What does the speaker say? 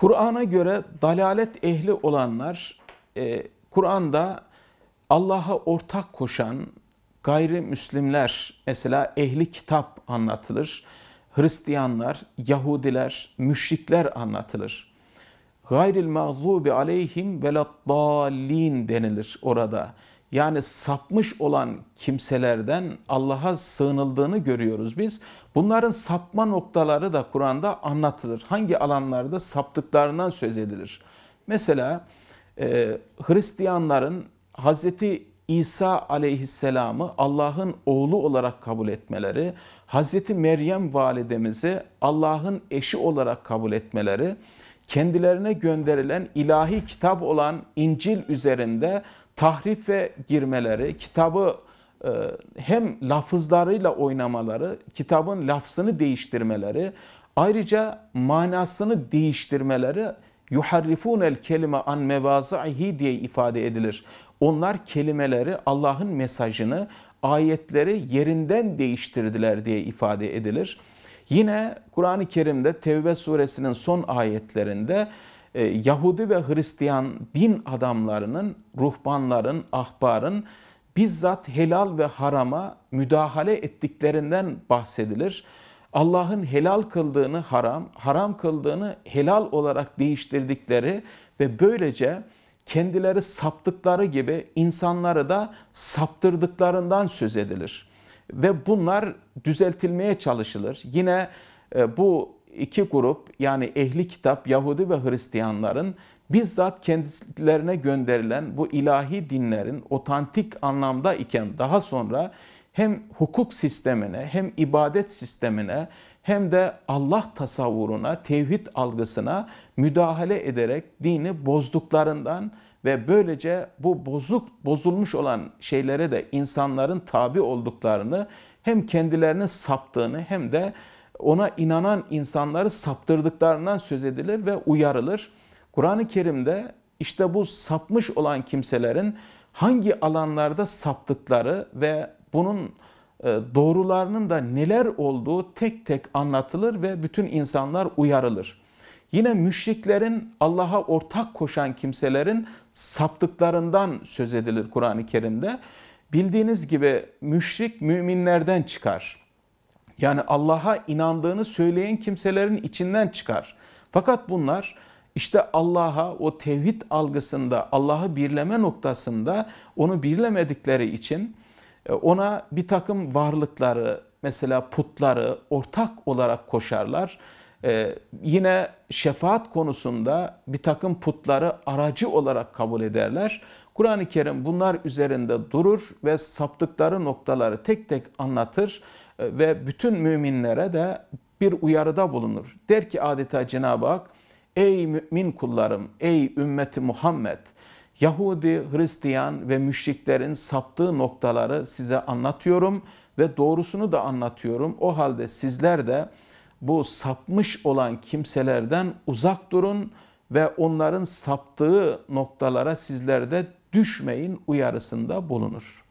Kur'an'a göre dalalet ehli olanlar e, Kur'an'da Allah'a ortak koşan gayrimüslimler mesela ehli kitap anlatılır. Hristiyanlar, Yahudiler, müşrikler anlatılır. Gayril mağzubi aleyhim veladdallin denilir orada yani sapmış olan kimselerden Allah'a sığınıldığını görüyoruz biz. Bunların sapma noktaları da Kur'an'da anlatılır. Hangi alanlarda saptıklarından söz edilir. Mesela e, Hristiyanların Hazreti İsa aleyhisselamı Allah'ın oğlu olarak kabul etmeleri, Hazreti Meryem validemizi Allah'ın eşi olarak kabul etmeleri, kendilerine gönderilen ilahi kitap olan İncil üzerinde tahrife girmeleri, kitabı e, hem lafızlarıyla oynamaları, kitabın lafzını değiştirmeleri, ayrıca manasını değiştirmeleri yuharrifun el kelime an mevazihi diye ifade edilir. Onlar kelimeleri Allah'ın mesajını, ayetleri yerinden değiştirdiler diye ifade edilir. Yine Kur'an-ı Kerim'de Tevbe suresinin son ayetlerinde e, Yahudi ve Hristiyan din adamlarının, ruhbanların, ahbarın bizzat helal ve harama müdahale ettiklerinden bahsedilir. Allah'ın helal kıldığını haram, haram kıldığını helal olarak değiştirdikleri ve böylece kendileri saptıkları gibi insanları da saptırdıklarından söz edilir. Ve bunlar düzeltilmeye çalışılır. Yine e, bu iki grup yani ehli kitap Yahudi ve Hristiyanların bizzat kendilerine gönderilen bu ilahi dinlerin otantik anlamda iken daha sonra hem hukuk sistemine hem ibadet sistemine hem de Allah tasavvuruna, tevhid algısına müdahale ederek dini bozduklarından ve böylece bu bozuk bozulmuş olan şeylere de insanların tabi olduklarını hem kendilerini saptığını hem de ona inanan insanları saptırdıklarından söz edilir ve uyarılır. Kur'an-ı Kerim'de işte bu sapmış olan kimselerin hangi alanlarda saptıkları ve bunun e, doğrularının da neler olduğu tek tek anlatılır ve bütün insanlar uyarılır. Yine müşriklerin Allah'a ortak koşan kimselerin saptıklarından söz edilir Kur'an-ı Kerim'de. Bildiğiniz gibi müşrik müminlerden çıkar. Yani Allah'a inandığını söyleyen kimselerin içinden çıkar. Fakat bunlar işte Allah'a o tevhid algısında, Allah'ı birleme noktasında onu birlemedikleri için e, ona bir takım varlıkları, mesela putları ortak olarak koşarlar. Ee, yine şefaat konusunda bir takım putları aracı olarak kabul ederler. Kur'an-ı Kerim bunlar üzerinde durur ve saptıkları noktaları tek tek anlatır. Ee, ve bütün müminlere de bir uyarıda bulunur. Der ki adeta Cenab-ı Hak, ey mümin kullarım, ey ümmeti Muhammed, Yahudi, Hristiyan ve müşriklerin saptığı noktaları size anlatıyorum ve doğrusunu da anlatıyorum. O halde sizler de bu sapmış olan kimselerden uzak durun ve onların saptığı noktalara sizler de düşmeyin uyarısında bulunur.